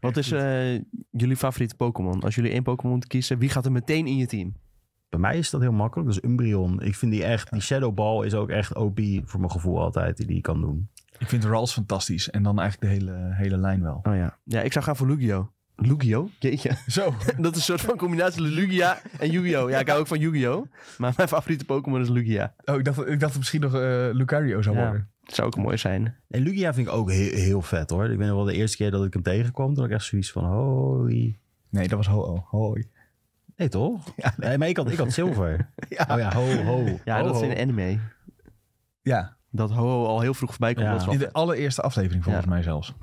Wat is eh, jullie favoriete Pokémon? Als jullie één Pokémon moeten kiezen, wie gaat er meteen in je team? Bij mij is dat heel makkelijk. Dus Umbreon. Ik vind die echt, die Shadow Ball is ook echt OP voor mijn gevoel altijd, die die kan doen. Ik vind Rals fantastisch. En dan eigenlijk de hele, hele lijn wel. Oh ja. Ja, ik zou gaan voor Lugio. Lugio? Jeetje. Zo. dat is een soort van combinatie Lugia en Yu-Gi-Oh! Ja, ik hou ook van Yu-Gi-Oh! Maar mijn favoriete Pokémon is Lugia. Oh, ik dacht, ik dacht dat het misschien nog eh, Lucario zou worden zou ook mooi zijn. En Lugia vind ik ook heel, heel vet hoor. Ik ben wel de eerste keer dat ik hem tegenkwam. Toen ik echt zoiets van hoi. Nee, dat was ho oh, Hoi. Nee toch? Ja, maar ik had, ik had zilver. ja. Oh ja, ho-ho. Ja, dat is in anime. Ja. Dat ho al heel vroeg voorbij komt. Ja. In de allereerste aflevering volgens mij zelfs.